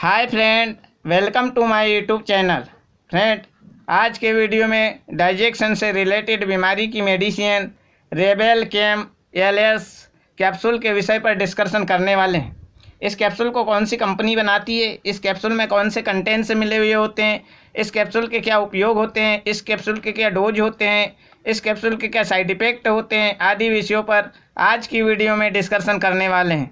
hi friend welcome to my YouTube channel friend आज के video में डाइजेक्शन से रिलेटेड बीमारी की medicine rebel chem LS capsule के विषय पर डिस्कशन करने वाले हैं इस कैप्सूल को कौन सी कंपनी बनाती है इस कैप्सूल में कौन से कंटेंट से मिले हुए होते हैं इस कैप्सूल के क्या उपयोग होते हैं इस कैप्सूल के क्या डोज होते हैं इस कैप्सूल के क्या साइड इफ़ेक्ट होते हैं आदि विषयों पर आज की वीडियो में डिस्कशन करने वाले हैं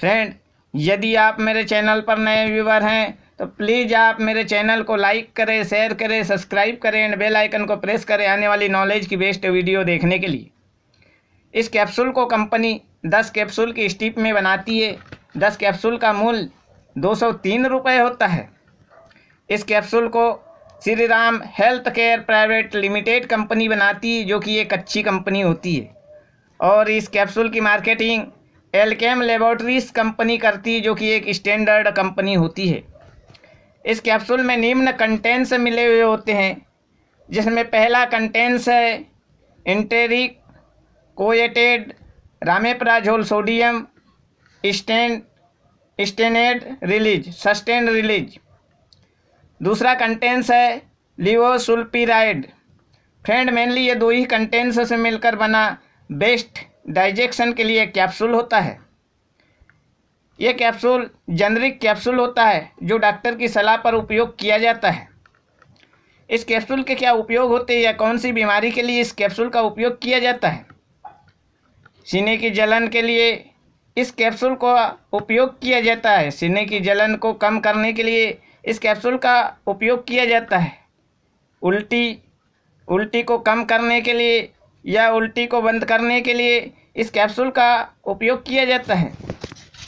फ्रेंड यदि आप मेरे चैनल पर नए व्यूवर हैं तो प्लीज़ आप मेरे चैनल को लाइक करें शेयर करें सब्सक्राइब करें एंड बेल आइकन को प्रेस करें आने वाली नॉलेज की बेस्ट वीडियो देखने के लिए इस कैप्सूल को कंपनी दस कैप्सूल की स्टिप में बनाती है दस कैप्सूल का मूल दो सौ तीन रुपये होता है इस कैप्सूल को Shri Ram health care private limited company बनाती है जो कि एक अच्छी कंपनी होती है और इस कैप्सूल की मार्केटिंग एलकेम लेबोरेटरीज कंपनी करती है जो कि एक स्टैंडर्ड कंपनी होती है इस कैप्सूल में निम्न कंटेंट्स मिले हुए होते हैं जिसमें पहला कंटेंट्स है enteric coated rabeprazole sodium sustained sustained release sustained release दूसरा कंटेंट्स है लिवोसुलपीराइड फ्रेंड मेनली ये दो ही कंटेंट्स से मिलकर बना बेस्ट डाइजेक्शन के लिए कैप्सूल होता है ये कैप्सूल जेनरिक कैप्सूल होता है जो डॉक्टर की सलाह पर उपयोग किया जाता है इस कैप्सूल के क्या उपयोग होते हैं या कौन सी बीमारी के लिए इस कैप्सूल का उपयोग किया जाता है सीने की जलन के लिए इस कैप्सूल का उपयोग किया जाता है सीने की जलन को कम करने के लिए इस कैप्सूल का उपयोग किया जाता है उल्टी उल्टी को कम करने के लिए या उल्टी को बंद करने के लिए इस कैप्सूल का उपयोग किया जाता है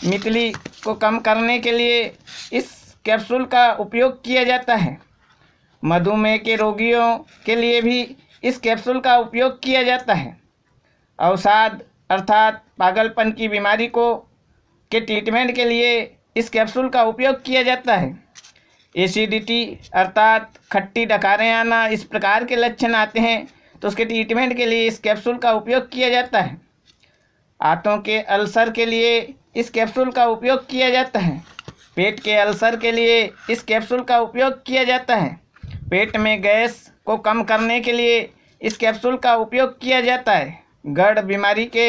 मितली को कम करने के लिए इस कैप्सूल का उपयोग किया जाता है मधुमेह के रोगियों के लिए भी इस कैप्सूल का उपयोग किया जाता है अवसाद अर्थात पागलपन की बीमारी को के ट्रीटमेंट के लिए इस कैप्सूल का उपयोग किया जाता है एसिडिटी अर्थात खट्टी डकारें आना इस प्रकार के लक्षण आते हैं तो उसके ट्रीटमेंट के लिए इस कैप्सूल का उपयोग किया जाता है आंतों के अल्सर के लिए इस कैप्सूल का उपयोग किया जाता है पेट के अल्सर के लिए इस कैप्सूल का उपयोग किया जाता है पेट में गैस को कम करने के लिए इस कैप्सूल का उपयोग किया जाता है गढ़ बीमारी के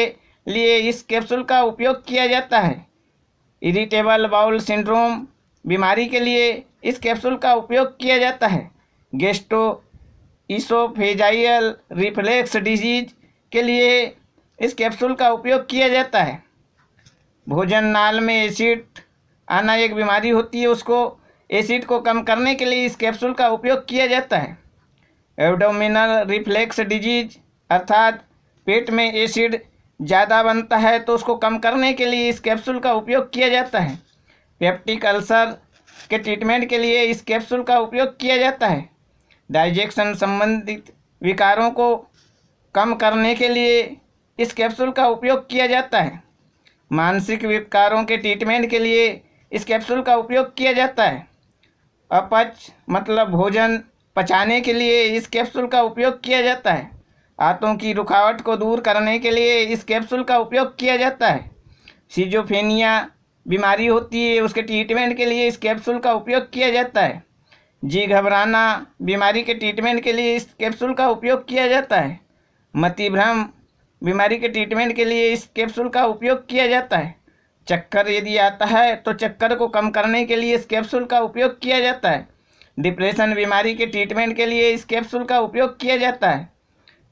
लिए इस कैप्सूल का उपयोग किया जाता है इरिटेबल बाउल सिंड्रोम बीमारी के लिए इस कैप्सूल का उपयोग किया जाता है गेस्टो इसोफेजाइल रिफ्लेक्स डिजीज के लिए इस कैप्सूल का उपयोग किया जाता है भोजन नाल में एसिड आना एक बीमारी होती है उसको एसिड को कम करने के लिए इस कैप्सूल का उपयोग किया जाता है एवडोमिनल रिफ्लेक्स डिजीज अर्थात पेट में एसिड ज़्यादा बनता है तो उसको कम करने के लिए इस कैप्सूल का उपयोग किया जाता है पेप्टिक अल्सर के ट्रीटमेंट के लिए इस कैप्सूल का उपयोग किया जाता है डाइजेक्शन संबंधित विकारों को कम करने के लिए इस कैप्सूल का उपयोग किया जाता है मानसिक विकारों के ट्रीटमेंट के लिए इस कैप्सूल का उपयोग किया जाता है अपच मतलब भोजन पचाने के लिए इस कैप्सूल का उपयोग किया जाता है आंतों की रुकावट को दूर करने के लिए इस कैप्सूल का उपयोग किया जाता है सीजोफेनिया बीमारी होती है उसके ट्रीटमेंट के लिए इस कैप्सूल का उपयोग किया जाता है जी घबराना बीमारी के ट्रीटमेंट के लिए इस कैप्सूल का उपयोग किया जाता है मति भ्रम बीमारी के ट्रीटमेंट के लिए इस कैप्सूल का उपयोग किया जाता है चक्कर यदि आता है तो चक्कर को कम करने के लिए इस कैप्सूल का उपयोग किया जाता है डिप्रेशन बीमारी के ट्रीटमेंट के लिए इस कैप्सूल का उपयोग किया जाता है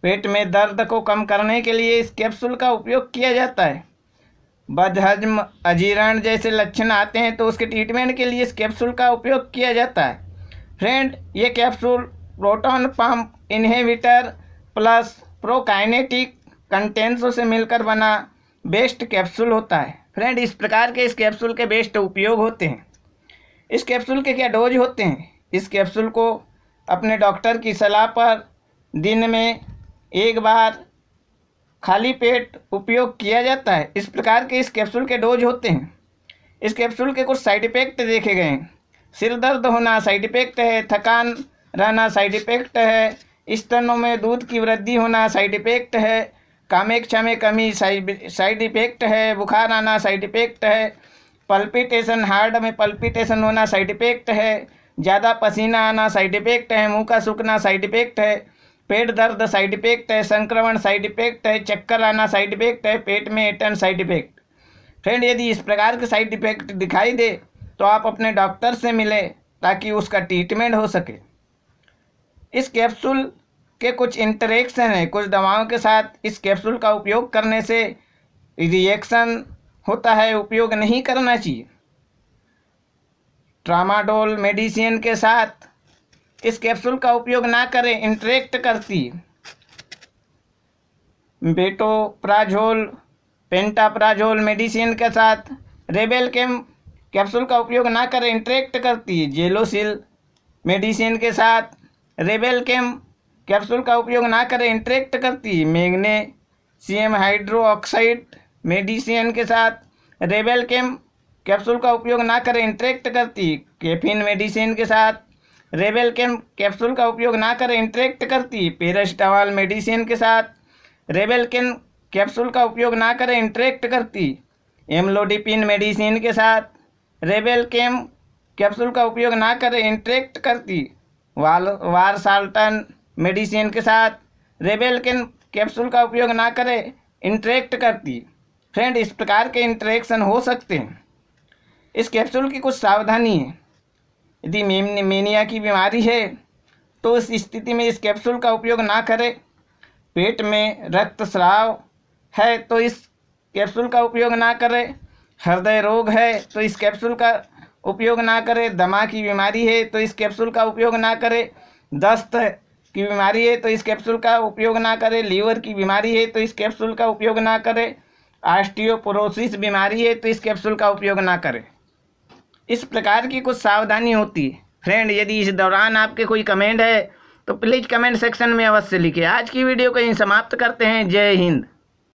पेट में दर्द को कम करने के लिए इस कैप्सूल का उपयोग किया जाता है बदहजम अजीर्ण जैसे लक्षण आते हैं तो उसके ट्रीटमेंट के लिए इस कैप्सूल का उपयोग किया जाता है फ्रेंड ये capsule proton pump inhibitor plus prokinetic कंटेंसों से मिलकर बना बेस्ट कैप्सूल होता है फ्रेंड इस प्रकार के इस कैप्सूल के बेस्ट उपयोग होते हैं इस कैप्सूल के क्या डोज होते हैं इस कैप्सूल को अपने डॉक्टर की सलाह पर दिन में एक बार खाली पेट उपयोग किया जाता है इस प्रकार के इस कैप्सूल के डोज होते हैं इस कैप्सूल के कुछ साइड इफ़ेक्ट देखे गए हैं सिर दर्द होना साइड इफेक्ट है थकान रहना साइड इफेक्ट है स्तनों में दूध की वृद्धि होना साइड इफेक्ट है कामेक्षा में कमी साइड इफेक्ट है बुखार आना साइड इफेक्ट है पल्पिटेशन हार्ट में पल्पिटेशन होना साइड इफेक्ट है ज़्यादा पसीना आना साइड इफेक्ट है मुंह का सूखना साइड इफेक्ट है पेट दर्द साइड इफेक्ट है संक्रमण साइड इफेक्ट है चक्कर आना साइड इफेक्ट है पेट में एटन साइड इफेक्ट फ्रेंड यदि इस प्रकार के साइड इफेक्ट दिखाई दे तो आप अपने डॉक्टर से मिलें ताकि उसका ट्रीटमेंट हो सके इस कैप्सूल के कुछ इंटरेक्शन हैं कुछ दवाओं के साथ इस कैप्सूल का उपयोग करने से रिएक्शन होता है उपयोग नहीं करना चाहिए ट्रामाडोल मेडिसिन के साथ इस कैप्सूल का उपयोग ना करें इंटरेक्ट करती बेटोप्राझोल पेंटाप्राजोल मेडिसिन के साथ रेबेल के कैप्सूल का उपयोग ना करें इंटरेक्ट करती है जेलोसिल मेडिसिन के साथ रेबेल केम कैप्सूल का उपयोग ना करें इंट्रैक्ट करती है हाइड्रो ऑक्साइड मेडिसिन के साथ रेबेल केम कैप्सूल का उपयोग ना करें इंटरेक्ट करती कैफिन मेडिसिन के साथ रेबेल केम कैप्सूल का उपयोग ना करें इंट्रैक्ट करती पेरास्टामॉल मेडिसिन के साथ रेबेल केम कैप्सूल का उपयोग ना करें इंट्रैक्ट करती एमलोडिपिन मेडिसिन के साथ रेबेल केम कैप्सूल का उपयोग ना करें इंट्रेक्ट करती वाल वार साल्टन मेडिसिन के साथ रेबेल केम कैप्सूल का उपयोग ना करें इंट्रैक्ट करती फ्रेंड इस प्रकार के इंट्रेक्शन हो सकते हैं इस कैप्सूल की कुछ सावधानी है यदि मेनिया की बीमारी है तो इस स्थिति में इस कैप्सूल का उपयोग ना करें पेट में रक्त स्राव है तो इस कैप्सूल का उपयोग ना करें हृदय रोग है तो इस कैप्सूल का उपयोग ना करें दमा की बीमारी है तो इस कैप्सूल का उपयोग ना करें दस्त की बीमारी है तो इस कैप्सूल का उपयोग ना करें लीवर की बीमारी है तो इस कैप्सूल का उपयोग ना करें आस्टियोपोरोसिस बीमारी है तो इस कैप्सूल का उपयोग ना करें इस प्रकार की कुछ सावधानी होती है फ्रेंड यदि इस दौरान आपके कोई कमेंट है तो प्लीज़ कमेंट सेक्शन में अवश्य लिखें आज की वीडियो को यहीं समाप्त करते हैं जय हिंद